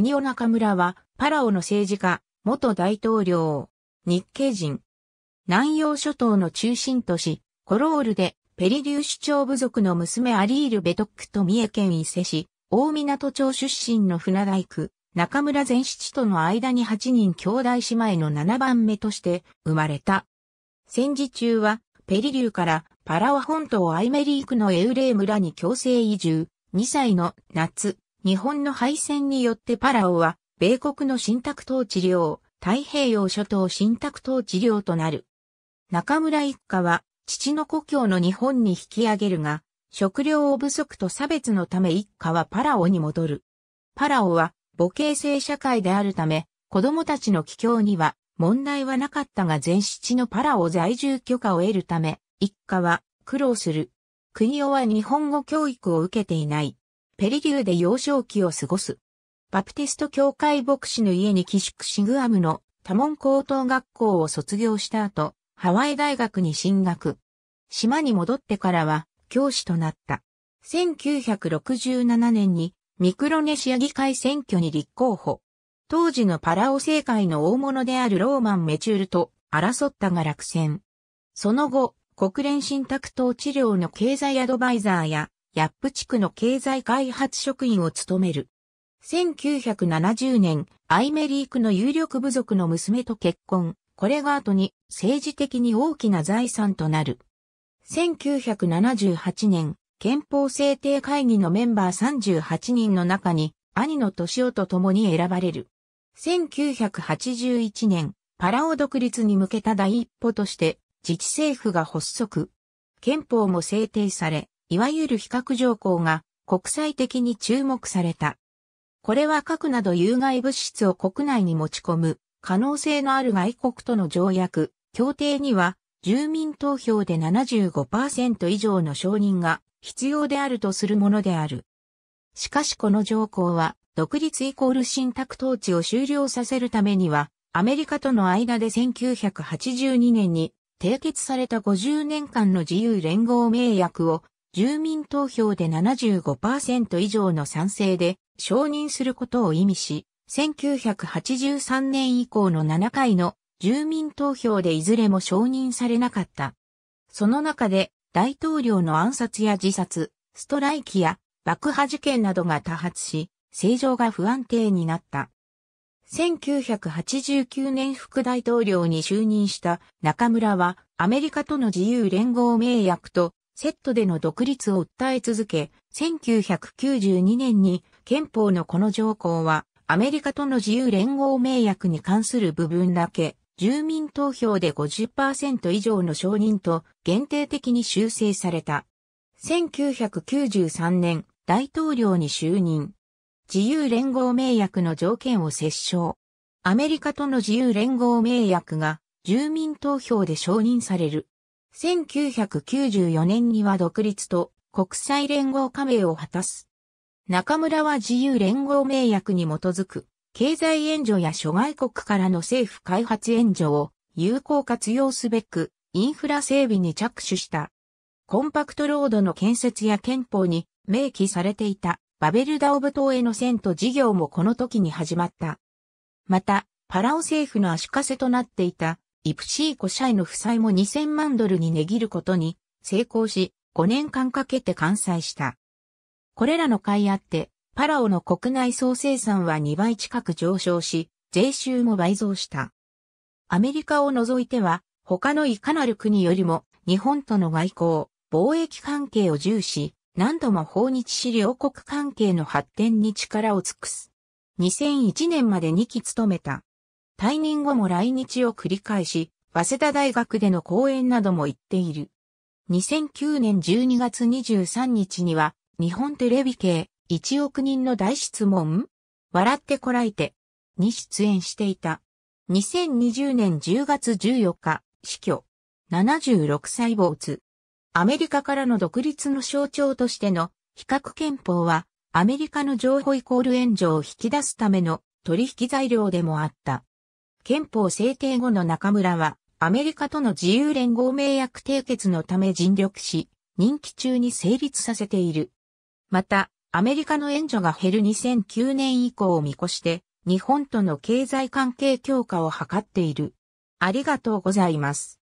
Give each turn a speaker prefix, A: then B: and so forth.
A: 国尾中村は、パラオの政治家、元大統領、日系人。南洋諸島の中心都市、コロールで、ペリリュー首長部族の娘アリール・ベトックと三重県伊勢市、大港町出身の船大工、中村前七との間に8人兄弟姉妹の7番目として生まれた。戦時中は、ペリリューからパラオ本島アイメリークのエウレー村に強制移住、2歳の夏、日本の敗戦によってパラオは、米国の新宅統治領、太平洋諸島新宅統治領となる。中村一家は、父の故郷の日本に引き上げるが、食料を不足と差別のため一家はパラオに戻る。パラオは母系性社会であるため、子供たちの帰郷には問題はなかったが全七のパラオ在住許可を得るため、一家は苦労する。国をは日本語教育を受けていない。ペリリューで幼少期を過ごす。バプティスト教会牧師の家に寄宿シグアムの多門高等学校を卒業した後、ハワイ大学に進学。島に戻ってからは教師となった。1967年にミクロネシア議会選挙に立候補。当時のパラオ政界の大物であるローマン・メチュールと争ったが落選。その後、国連信託等治療の経済アドバイザーやヤップ地区の経済開発職員を務める。1970年、アイメリークの有力部族の娘と結婚。これが後に政治的に大きな財産となる。1978年、憲法制定会議のメンバー38人の中に、兄の敏夫と共に選ばれる。1981年、パラオ独立に向けた第一歩として、自治政府が発足。憲法も制定され、いわゆる比較条項が国際的に注目された。これは核など有害物質を国内に持ち込む可能性のある外国との条約、協定には住民投票で75%以上の承認が必要であるとするものである。しかしこの条項は独立イコール信託統治を終了させるためにはアメリカとの間で1982年に締結された50年間の自由連合名約を住民投票で75%以上の賛成で承認することを意味し、1983年以降の7回の住民投票でいずれも承認されなかった。その中で大統領の暗殺や自殺、ストライキや爆破事件などが多発し、政情が不安定になった。1989年副大統領に就任した中村はアメリカとの自由連合盟約とセットでの独立を訴え続け、1992年に憲法のこの条項は、アメリカとの自由連合盟約に関する部分だけ、住民投票で50%以上の承認と限定的に修正された。1993年、大統領に就任。自由連合盟約の条件を折衝。アメリカとの自由連合盟約が住民投票で承認される。1994年には独立と国際連合加盟を果たす。中村は自由連合名約に基づく、経済援助や諸外国からの政府開発援助を有効活用すべく、インフラ整備に着手した。コンパクトロードの建設や憲法に明記されていたバベルダオブ島への遷都事業もこの時に始まった。また、パラオ政府の足かせとなっていたイプシーコ社への負債も2000万ドルに値切ることに成功し、5年間かけて完済した。これらの買いあって、パラオの国内総生産は2倍近く上昇し、税収も倍増した。アメリカを除いては、他のいかなる国よりも、日本との外交、貿易関係を重視、何度も訪日し両国関係の発展に力を尽くす。2001年まで2期務めた。退任後も来日を繰り返し、早稲田大学での講演なども行っている。2009年12月23日には、日本テレビ系1億人の大質問笑ってこらえてに出演していた。2020年10月14日、死去。76歳没。アメリカからの独立の象徴としての比較憲法は、アメリカの情報イコール援助を引き出すための取引材料でもあった。憲法制定後の中村は、アメリカとの自由連合盟約締結のため尽力し、任期中に成立させている。また、アメリカの援助が減る2009年以降を見越して、日本との経済関係強化を図っている。ありがとうございます。